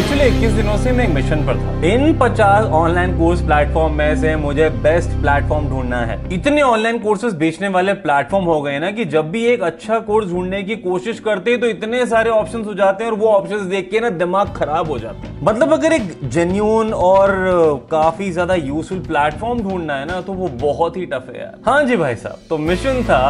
पिछले 21 दिनों से मैं एक मिशन पर था इन 50 ऑनलाइन कोर्स प्लेटफॉर्म में से मुझे बेस्ट प्लेटफॉर्म ढूंढना है इतने ऑनलाइन कोर्सेज बेचने वाले प्लेटफॉर्म हो गए ना कि जब भी एक अच्छा कोर्स ढूंढने की कोशिश करते हैं तो इतने सारे ऑप्शंस हो जाते हैं और वो ऑप्शंस देख के ना दिमाग खराब हो जाता है मतलब अगर एक जेन्यून और काफी ज्यादा यूजफुल प्लेटफॉर्म ढूंढना है ना तो वो बहुत ही टफ है यार हाँ जी भाई साहब तो मिशन था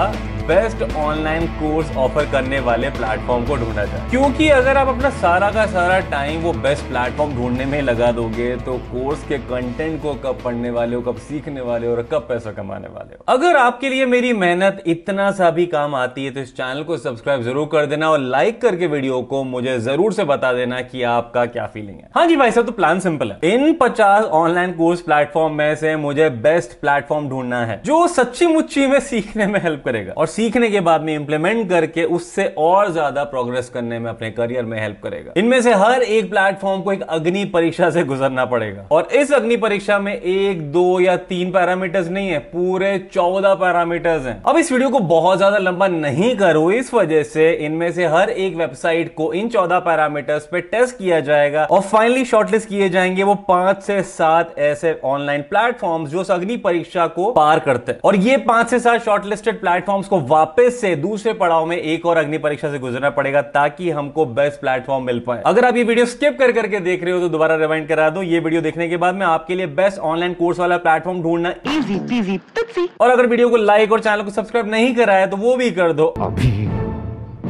बेस्ट ऑनलाइन कोर्स ऑफर करने वाले प्लेटफॉर्म को ढूंढा जाए क्योंकि अगर आप अपना सारा का सारा टाइम वो बेस्ट प्लेटफॉर्म ढूंढने में लगा दोगे तो कोर्स के कंटेंट को कब पढ़ने वाले हो कब सीखने वाले हो और कब पैसा कमाने वाले हो अगर आपके लिए मेरी मेहनत इतना सा भी काम आती है तो इस चैनल को सब्सक्राइब जरूर कर देना और लाइक करके वीडियो को मुझे जरूर से बता देना की आपका क्या फीलिंग है हाँ जी भाई साहब तो प्लान सिंपल है इन पचास ऑनलाइन कोर्स प्लेटफॉर्म में से मुझे बेस्ट प्लेटफॉर्म ढूंढना है जो सच्ची मुच्ची में सीखने में हेल्प करेगा और सीखने के बाद में इंप्लीमेंट करके उससे और ज्यादा प्रोग्रेस करने में अपने करियर में हेल्प करेगा इनमें से हर एक प्लेटफॉर्म प्लेटफॉर्म को एक अग्नि परीक्षा से गुजरना पड़ेगा और इस अग्नि परीक्षा में एक दो या तीन पैरामीटर्स नहीं है पूरे चौदह पैरामीटर्स हैं अब इस वीडियो को बहुत ज्यादा लंबा नहीं करो इस वजह से इनमें से हर एक वेबसाइट को इन चौदह पैरामीटर्स पे टेस्ट किया जाएगा और फाइनली शॉर्टलिस्ट किए जाएंगे वो पांच से सात ऐसे ऑनलाइन प्लेटफॉर्म जो अग्नि परीक्षा को पार करते हैं और ये पांच से सात शॉर्टलिस्टेड प्लेटफॉर्म्स को वापस से दूसरे पड़ाव में एक और अग्नि परीक्षा से गुजरना पड़ेगा ताकि हमको बेस्ट प्लेटफॉर्म मिल पाए अगर आप ये वीडियो स्किप स्किप कर करके देख रहे हो तो दोबारा रिवाइंड करा दो ये वीडियो देखने के बाद मैं आपके लिए बेस्ट ऑनलाइन कोर्स वाला प्लेटफॉर्म ढूंढना इजी पीजी तुपसी और अगर वीडियो को लाइक और चैनल को सब्सक्राइब नहीं करा है तो वो भी कर दो अभी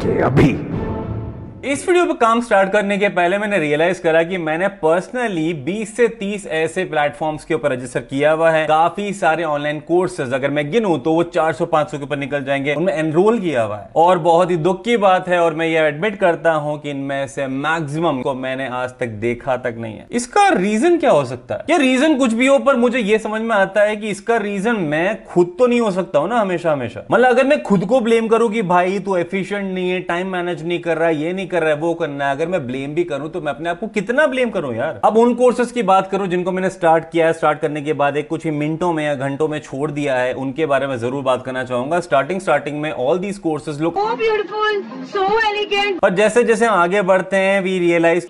के अभी इस वीडियो पर काम स्टार्ट करने के पहले मैंने रियलाइज करा कि मैंने पर्सनली 20 से 30 ऐसे प्लेटफॉर्म्स के ऊपर रजिस्टर किया हुआ है काफी सारे ऑनलाइन कोर्सेज अगर मैं गिनूं तो वो 400-500 के ऊपर निकल जाएंगे उनमें एनरोल किया हुआ है और बहुत ही दुख की बात है और मैं ये एडमिट करता हूं कि इनमें से मैक्सिमम को मैंने आज तक देखा तक नहीं है इसका रीजन क्या हो सकता है ये रीजन कुछ भी हो पर मुझे ये समझ में आता है कि इसका रीजन मैं खुद तो नहीं हो सकता हूँ ना हमेशा हमेशा मतलब अगर मैं खुद को ब्लेम करूँ कि भाई तू एफिशियंट नहीं है टाइम मैनेज नहीं कर रहा ये नहीं कर रहा है वो करना है अगर मैं ब्लेम भी करूं तो मैं अपने आप को कितना ब्लेम करूं यार अब उन कोर्सेज की बात करूं जिनको मैंने स्टार्ट किया है स्टार्ट करने के बाद एक कुछ ही मिनटों में या घंटों में छोड़ दिया है उनके बारे में जरूर बात करना चाहूंगा स्टार्टिंग स्टार्टिंग में all these courses look beautiful so elegant पर जैसे जैसे आगे बढ़ते हैं वी रियलाइज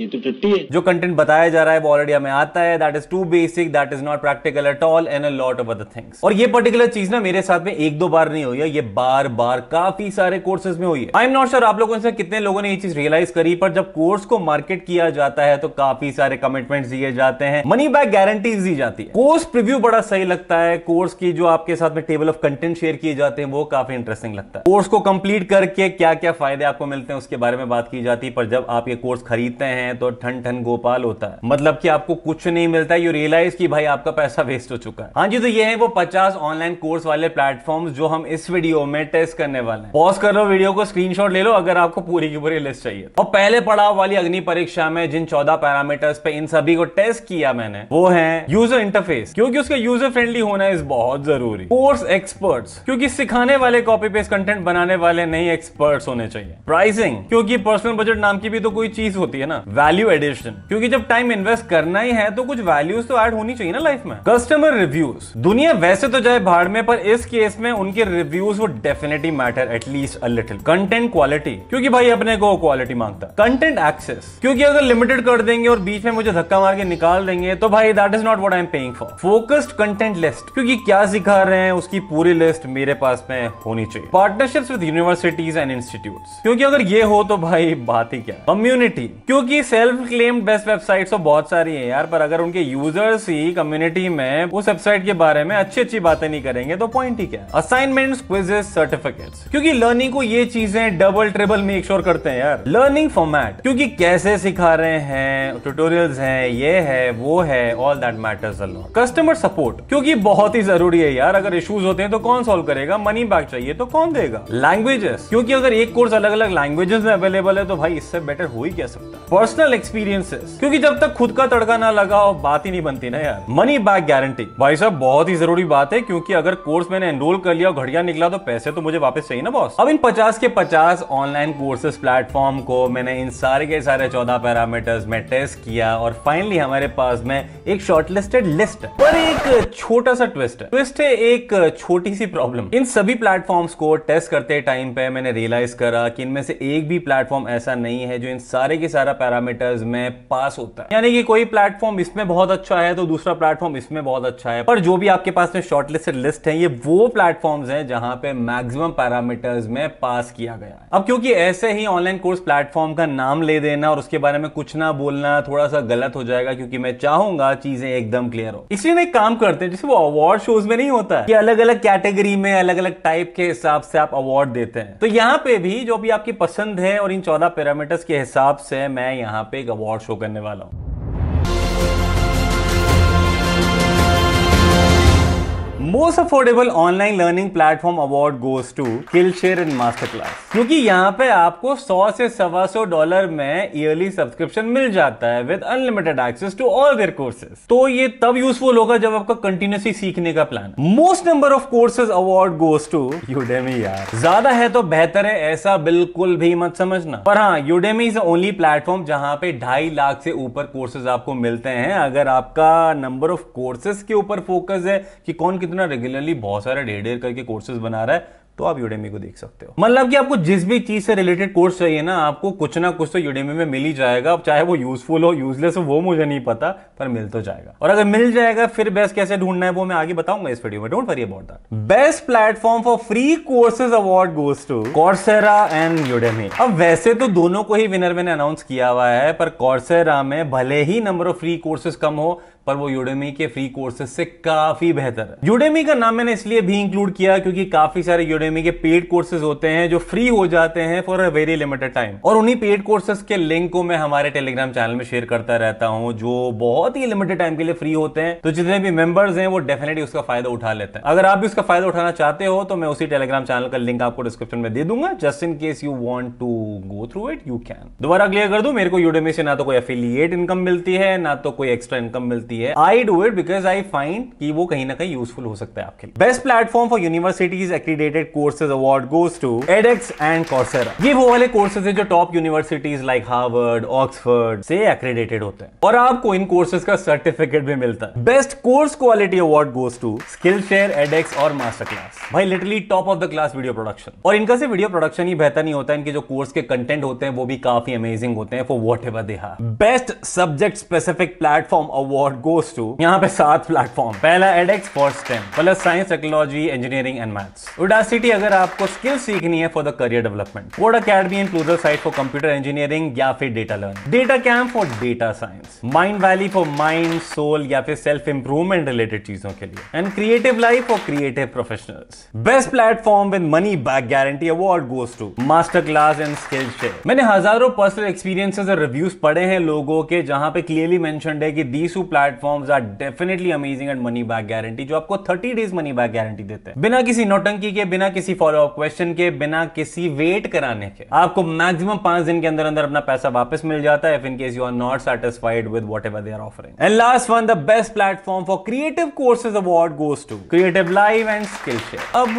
ये तो टट्टी है जो कंटेंट बताया जा रहा है वो ऑलरेडी हमें आता है that is too basic that is not practical at all and a lot of other things और ये पर्टिकुलर चीज ना मेरे साथ में एक दो बार नहीं हुई है ये बार बार काफी सारे कोर्सेज में हुई है आई एम नॉट श्योर आप लोगों से कितने लोगों ने ये चीज रियलाइज करी पर जब कोर्स को मार्केट किया जाता है तो काफी सारे कमिटमेंट दिए जाते हैं मनी बैक गारंटीज दी जाती है कोर्स प्रिव्यू बड़ा सही लगता है कोर्स की जो आपके साथ में टेबल ऑफ कंटेंट शेयर किए जाते हैं वो काफी इंटरेस्टिंग लगता है कोर्स को कंप्लीट करके क्या क्या फायदे आपको मिलते हैं उसके बारे में बात की जाती है पर जब आप ये कोर्स खरीदते हैं हैं तो ठन ठन गोपाल होता है मतलब कि आपको कुछ नहीं मिलता यू रियलाइज कि भाई आपका पैसा वेस्ट हो चुका है हाँ जी तो ये है वो पचास ऑनलाइन कोर्स वाले प्लेटफॉर्म जो हम इस वीडियो में टेस्ट करने वाले हैं पॉज कर लो वीडियो को स्क्रीन ले लो अगर आपको पूरी की पूरी लिस्ट चाहिए और पहले पड़ाव वाली अग्नि परीक्षा में जिन चौदह पैरामीटर्स पे इन सभी को टेस्ट किया मैंने वो है यूजर इंटरफेस क्योंकि उसका यूजर फ्रेंडली होना इस बहुत जरूरी कोर्स एक्सपर्ट्स क्योंकि सिखाने वाले कॉपी पेस्ट कंटेंट बनाने वाले नहीं एक्सपर्ट्स होने चाहिए प्राइसिंग क्योंकि पर्सनल बजट नाम की भी तो कोई चीज होती है ना वैल्यू एडिशन क्योंकि जब टाइम इन्वेस्ट करना ही है तो कुछ वैल्यूज तो ऐड होनी चाहिए ना लाइफ में कस्टमर रिव्यूज दुनिया वैसे तो जाए भाड़ में पर इस केस में उनके रिव्यूज वो definitely matter at least a little content quality क्योंकि भाई अपने को क्वालिटी मांगता कंटेंट एक्सेस क्योंकि अगर लिमिटेड कर देंगे और बीच में मुझे धक्का मार के निकाल देंगे तो भाई that is not what I am paying for focused content list क्योंकि क्या सिखा रहे हैं उसकी पूरी लिस्ट मेरे पास में होनी चाहिए partnership with universities and institute क्योंकि अगर ये हो तो भाई बात ही क्या कम्युनिटी क्योंकि सेल्फ क्लेम्ड बेस्ट वेबसाइट तो बहुत सारी है यार पर अगर उनके यूजर्स ही कम्युनिटी में उस वेबसाइट के बारे में अच्छी अच्छी बातें नहीं करेंगे तो पॉइंट ही क्या असाइनमेंट क्विजेस सर्टिफिकेट क्योंकि लर्निंग को ये चीजें डबल ट्रिबल मेक श्योर करते हैं यार लर्निंग फॉर्मेट क्योंकि कैसे सिखा रहे हैं ट्यूटोरियल है ये है वो है all that matters a lot customer support क्योंकि बहुत ही जरूरी है यार अगर इश्यूज होते हैं तो कौन सॉल्व करेगा मनी बैक चाहिए तो कौन देगा लैंग्वेजेस क्योंकि अगर एक कोर्स अलग अलग लैंग्वेजेस में अवेलेबल है तो भाई इससे बेटर हो ही क्या सकता है पर्सनल एक्सपीरियंसेस क्योंकि जब तक खुद का तड़का ना लगाओ बात ही नहीं बनती ना यार मनी बैक गारंटी भाई साहब बहुत ही जरूरी बात है क्योंकि अगर कोर्स मैंने एनरोल कर लिया और घड़िया निकला तो पैसे तो मुझे वापस चाहिए ना बॉस अब इन पचास के पचास ऑनलाइन कोर्सेस प्लेटफॉर्म को मैंने इन सारे के सारे चौदह पैरामीटर्स में टेस्ट किया और फाइनली हमारे पास में एक शॉर्टलिस्टेड लिस्ट पर एक छोटा सा ट्विस्ट है ट्विस्ट है एक छोटी सी प्रॉब्लम इन सभी प्लेटफॉर्म को टेस्ट करते टाइम पे मैंने रियलाइज करा कि इनमें से एक भी प्लेटफॉर्म ऐसा नहीं है जो इन सारे के सारा पैरा पैरामीटर्स में पास होता है यानी कि कोई प्लेटफॉर्म इसमें बहुत अच्छा है तो दूसरा प्लेटफॉर्म इसमें बहुत अच्छा है पर जो भी आपके पास में शॉर्टलिस्टेड लिस्ट है ये वो प्लेटफॉर्म्स हैं जहां पे मैक्सिमम पैरामीटर्स में पास किया गया है अब क्योंकि ऐसे ही ऑनलाइन कोर्स प्लेटफॉर्म का नाम ले देना और उसके बारे में कुछ ना बोलना थोड़ा सा गलत हो जाएगा क्योंकि मैं चाहूंगा चीजें एकदम क्लियर हो इसलिए मैं काम करते हैं जैसे वो अवार्ड शोज में नहीं होता है कि अलग अलग कैटेगरी में अलग अलग टाइप के हिसाब से आप अवार्ड देते हैं तो यहाँ पे भी जो भी आपकी पसंद है और इन चौदह पैरामीटर्स के हिसाब से मैं यहाँ यहाँ पे एक अवार्ड शो करने वाला हूँ most affordable online learning platform award goes to Skillshare and MasterClass क्योंकि यहाँ पे आपको 100 से सवा सौ डॉलर में ईयरली सब्सक्रिप्शन मिल जाता है with unlimited access to all their courses तो ये तब यूजफुल होगा जब आपका कंटिन्यूसली सीखने का plan most number of courses award goes to Udemy यार ज्यादा है तो बेहतर है ऐसा बिल्कुल भी मत समझना पर हाँ यूडेमी इज ओनली प्लेटफॉर्म जहाँ पे ढाई लाख से ऊपर कोर्सेज आपको मिलते हैं अगर आपका नंबर ऑफ कोर्सेज के ऊपर फोकस है कि कौन कितना ना रेगुलरली बहुत सारे डेढ़ डेढ़ करके कोर्सेज बना रहा है तो आप यूडेमी को देख सकते हो मतलब कि आपको जिस भी चीज से रिलेटेड कोर्स चाहिए ना आपको कुछ ना कुछ तो यूडेमी में मिल ही जाएगा अब चाहे वो यूजफुल हो यूजलेस हो वो मुझे नहीं पता पर मिल तो जाएगा और अगर मिल जाएगा फिर बेस्ट कैसे ढूंढना है वो मैं आगे बताऊंगा इस वीडियो में don't worry about that best platform for free courses award goes to Coursera and Udemy अब वैसे तो दोनों को ही विनर मैंने अनाउंस किया हुआ है पर कॉर्सेरा में भले ही नंबर ऑफ फ्री कोर्सेज कम हो पर वो यूडेमी के फ्री कोर्सेज से काफी बेहतर है यूडेमी का नाम मैंने इसलिए भी इंक्लूड किया क्योंकि काफी सारे यूडेमी के पेड कोर्सेज होते हैं जो फ्री हो जाते हैं for a very limited time और उन्हीं पेड कोर्सेज के लिंक को मैं हमारे टेलीग्राम चैनल में शेयर करता रहता हूँ जो बहुत ही लिमिटेड टाइम के लिए फ्री होते हैं तो जितने भी मेंबर्स हैं वो डेफिनेटली उसका फायदा उठा लेते हैं अगर आप भी उसका फायदा उठाना चाहते हो तो मैं उसी टेलीग्राम चैनल का लिंक आपको डिस्क्रिप्शन में दे दूंगा just in case you want to go through it you can दोबारा क्लियर कर दू मेरे को यूडेमी से ना तो कोई एफिलियट इनकम मिलती है ना तो कोई एक्स्ट्रा इनकम मिलती है सकती है I do it because I find कि वो कहीं ना कहीं यूजफुल हो सकता है आपके लिए best platform for universities accredited courses award goes to edX and Coursera ये वो वाले कोर्सेज है जो top universities like Harvard Oxford से एक्रीडेटेड होते हैं और आपको इन कोर्सेज का सर्टिफिकेट भी मिलता है best course quality award goes to Skillshare edX और मास्टर क्लास भाई literally top of the class video production और इनका से वीडियो प्रोडक्शन ही बेहतर नहीं होता है इनके जो कोर्स के कंटेंट होते हैं वो भी काफी अमेजिंग होते हैं for whatever they best subject specific platform award go goes to यहाँ पे सात प्लेटफॉर्म पहला edX for STEM plus science technology engineering and maths Udacity अगर आपको स्किल सीखनी है फॉर द करियर डेवलपमेंट वोड academy and Pluralsight for computer engineering या फिर data learn DataCamp for data science Mindvalley for mind soul या फिर self improvement related चीजों के लिए and creative life for creative professional best platform with money back guarantee award goes to master class and skill share मैंने हजारों personal experiences और reviews पढ़े हैं लोगों के जहां पे क्लियरली मेंशन है कि these plate platforms are definitely amazing and money back guarantee जो आपको 30 डेज मनी बैक गारंटी देते हैं बिना किसी नोटंकी के बिना किसी फॉलोअप क्वेश्चन के बिना किसी वेट कराने के आपको मैक्सिमम पांच दिन के अंदर अंदर अपना पैसा वापस मिल जाता है if in case you are not satisfied with whatever they are offering and last one the best platform for creative courses award goes to creative live and skill अब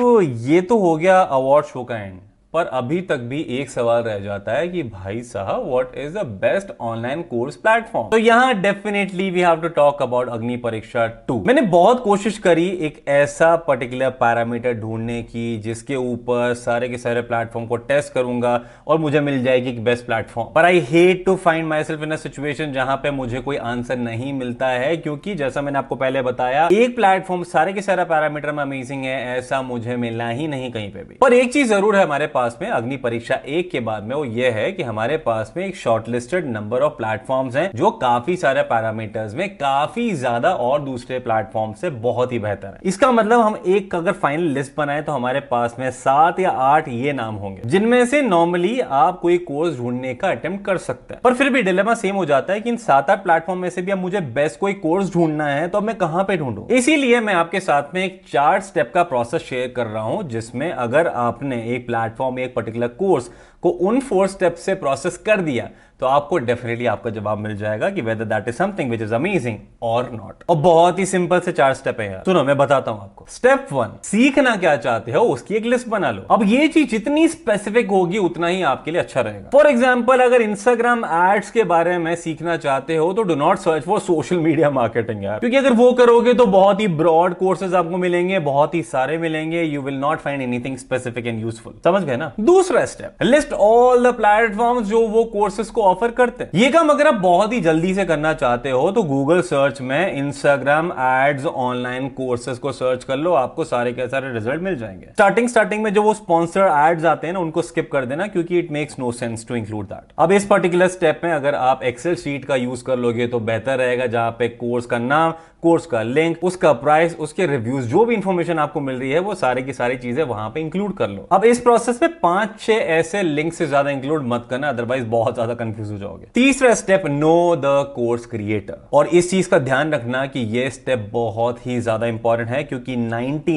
ये तो हो गया अवार्ड शो का and पर अभी तक भी एक सवाल रह जाता है कि भाई साहब what is the best online course platform तो यहाँ definitely we have to talk about अग्नि परीक्षा टू मैंने बहुत कोशिश करी एक ऐसा पर्टिकुलर पैरामीटर ढूंढने की जिसके ऊपर सारे के सारे प्लेटफॉर्म को टेस्ट करूंगा और मुझे मिल जाएगी एक बेस्ट प्लेटफॉर्म पर I hate to find myself in situation जहां पर मुझे कोई आंसर नहीं मिलता है क्योंकि जैसा मैंने आपको पहले बताया एक प्लेटफॉर्म सारे के सारा पैरामीटर में अमेजिंग है ऐसा मुझे मिलना ही नहीं कहीं पे भी पर एक चीज जरूर है हमारे पास पास में अग्नि परीक्षा एक के बाद में वो ये है कि हमारे पास में एक शॉर्टलिस्टेड नंबर ऑफ प्लेटफॉर्म्स हैं जो काफी सारे पैरामीटर्स में काफी ज्यादा और दूसरे प्लेटफॉर्म से बहुत ही बेहतर है इसका मतलब हम एक अगर फाइनल लिस्ट बनाए तो हमारे पास में सात या आठ ये नाम होंगे जिनमें से नॉर्मली आप कोई कोर्स ढूंढने का अटेम्प्ट कर सकते हैं पर फिर भी डिलेमा सेम हो जाता है कि इन सात आठ प्लेटफॉर्म में से भी अब मुझे बेस्ट कोई कोर्स ढूंढना है तो मैं कहां पे ढूंढू इसीलिए मैं आपके साथ में एक चार स्टेप का प्रोसेस शेयर कर रहा हूं जिसमें अगर आपने एक प्लेटफॉर्म में एक पर्टिकुलर कोर्स को उन फोर स्टेप से प्रोसेस कर दिया तो आपको डेफिनेटली आपका जवाब मिल जाएगा कि whether that is something which is amazing और नॉट और बहुत ही सिंपल से चार स्टेप है यार सुनो मैं बताता हूं आपको स्टेप वन सीखना क्या चाहते हो उसकी एक लिस्ट बना लो अब ये चीज जितनी स्पेसिफिक होगी उतना ही आपके लिए अच्छा रहेगा फॉर एग्जाम्पल अगर इंस्टाग्राम एड्स के बारे में सीखना चाहते हो तो do not search for social media marketing यार क्योंकि अगर वो करोगे तो बहुत ही ब्रॉड कोर्सेज आपको मिलेंगे बहुत ही सारे मिलेंगे you will not find anything specific and useful समझ गए ना दूसरा step list all the platform जो वो कोर्सेज को ऑफर करते हैं ये काम अगर आप बहुत ही जल्दी से करना चाहते हो तो गूगल सर्च में इंस्टाग्राम एड्स ऑनलाइन कोर्सेज को सर्च कर लो आपको सारे के सारे रिजल्ट मिल जाएंगे स्टार्टिंग स्टार्टिंग में जो वो स्पॉन्सर एड्स आते हैं ना उनको स्किप कर देना क्योंकि it makes no sense to include that अब इस पर्टिकुलर स्टेप में अगर आप एक्सेल शीट का यूज कर लोगे तो बेहतर रहेगा जहां पे कोर्स का नाम कोर्स का लिंक उसका प्राइस उसके रिव्यूज जो भी इन्फॉर्मेशन आपको मिल रही है वो सारी की सारी चीजें वहां पे इंक्लूड कर लो अब इस प्रोसेस में पांच छह ऐसे लिंक से ज्यादा इंक्लूड मत करना अदरवाइज बहुत ज्यादा कंफ्यूज हो जाओगे तीसरा step know the course creator और इस चीज का ध्यान रखना कि ये स्टेप बहुत ही ज्यादा इंपॉर्टेंट है क्योंकि ninety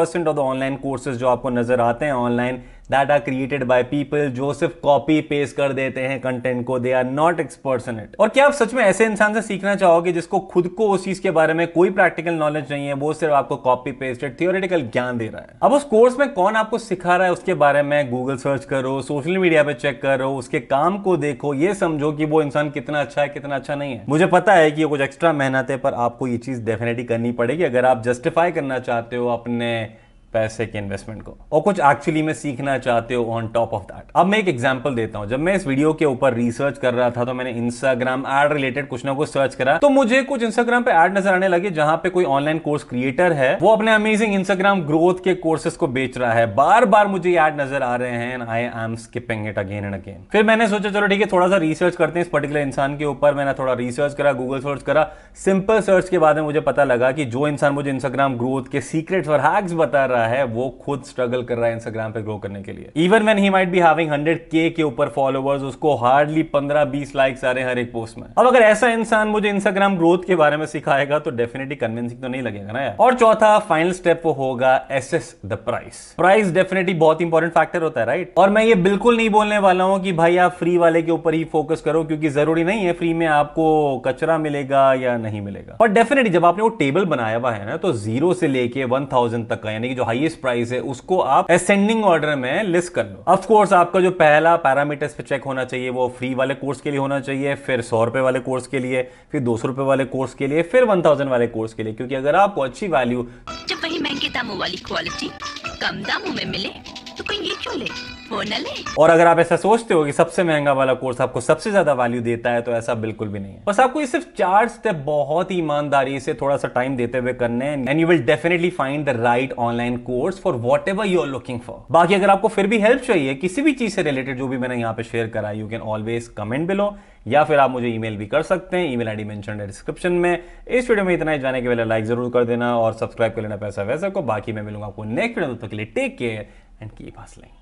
of the online courses जो आपको नजर आते हैं online that are created by people जो सिर्फ कॉपी पेस्ट कर देते हैं कंटेंट को they are not experts in it और क्या आप सच में ऐसे इंसान से सीखना चाहोगे जिसको खुद को उस चीज के बारे में कोई प्रैक्टिकल नॉलेज नहीं है वो सिर्फ आपको कॉपी पेस्टेड थियोरिटिकल ज्ञान दे रहा है अब उस कोर्स में कौन आपको सिखा रहा है उसके बारे में गूगल सर्च करो सोशल मीडिया पे चेक करो उसके काम को देखो ये समझो कि वो इंसान कितना अच्छा है कितना अच्छा नहीं है मुझे पता है कि ये कुछ एक्स्ट्रा मेहनत है पर आपको ये चीज डेफिनेटली करनी पड़ेगी अगर आप जस्टिफाई करना चाहते हो अपने पैसे के इन्वेस्टमेंट को और कुछ एक्चुअली में सीखना चाहते हो ऑन टॉप ऑफ दैट अब मैं एक एग्जांपल देता हूं जब मैं इस वीडियो के ऊपर रिसर्च कर रहा था तो मैंने इंस्टाग्राम एड रिलेटेड कुछ ना कुछ सर्च करा तो मुझे कुछ इंस्टाग्राम पे एड नजर आने लगे जहां पे कोई ऑनलाइन कोर्स क्रिएटर है वो अपने अमेजिंग इंस्टाग्राम ग्रोथ के कोर्सेस को बेच रहा है बार बार मुझे एड नजर आ रहे हैं I am skipping it again and again फिर मैंने सोचा चलो ठीक है थोड़ा सा रिसर्च करते हैं इस पर्टिकुलर इंसान के ऊपर मैंने थोड़ा रिसर्च करा गूगल सर्च करा सिंपल सर्च के बाद में मुझे पता लगा कि जो इंसान मुझे इंस्टाग्राम ग्रोथ के सीक्रेट्स और हैक्स बता रहा रहा है वो खुद स्ट्रगल कर रहा है इंस्टाग्राम पे ग्रो करने के लिए even when he might be having hundred K के ऊपर फॉलोअर्स उसको हार्डली पंद्रह बीस लाइक्स आ रहे हैं हर एक पोस्ट में अब अगर ऐसा इंसान मुझे इंस्टाग्राम ग्रोथ के बारे में सिखाएगा तो डेफिनेटली कन्विंसिंग तो नहीं लगेगा ना यार और चौथा फाइनल स्टेप वो होगा as as the price price definitely बहुत इंपॉर्टेंट फैक्टर होता है राइट और मैं ये बिल्कुल नहीं बोलने वाला हूँ कि भाई आप फ्री वाले के ऊपर ही फोकस करो क्योंकि जरूरी नहीं है फ्री में आपको कचरा मिलेगा या नहीं मिलेगा पर डेफिनेटली जब आपने वो टेबल बनाया हुआ है ना तो जीरो से लेके वन थाउजेंड तक का यानी कि जो हाईएस्ट प्राइस है उसको आप असेंडिंग ऑर्डर में लिस्ट कर लो ऑफकोर्स आपका जो पहला पैरामीटर पे चेक होना चाहिए वो फ्री वाले कोर्स के लिए होना चाहिए फिर सौ रुपए वाले कोर्स के लिए फिर दो सौ रुपए वाले कोर्स के लिए फिर वन थाउजेंड वाले कोर्स के लिए क्योंकि अगर आपको अच्छी वैल्यू वही महंगे दामों वाली क्वालिटी कम दामों में मिले और अगर आप ऐसा सोचते हो कि सबसे महंगा वाला कोर्स आपको सबसे ज्यादा वैल्यू देता है तो ऐसा बिल्कुल भी नहीं है बस आपको ये सिर्फ चार स्टेप बहुत ही ईमानदारी से थोड़ा सा टाइम देते हुए करने हैं and you will definitely find the right online course for whatever you are looking for बाकी अगर आपको फिर भी हेल्प चाहिए किसी भी चीज से रिलेटेड जो भी मैंने यहाँ पे शेयर करा you can always comment below या फिर आप मुझे ईमेल भी कर सकते हैं ईमेल आईडी मेंशन है डिस्क्रिप्शन में इस वीडियो में इतना ही जाने के पहले लाइक जरूर कर देना और सब्सक्राइब कर लेना पैसा वैसा को बाकी मैं मिलूंगा आपको नेक्स्ट वीडियो तक के लिए take care and keep hustling.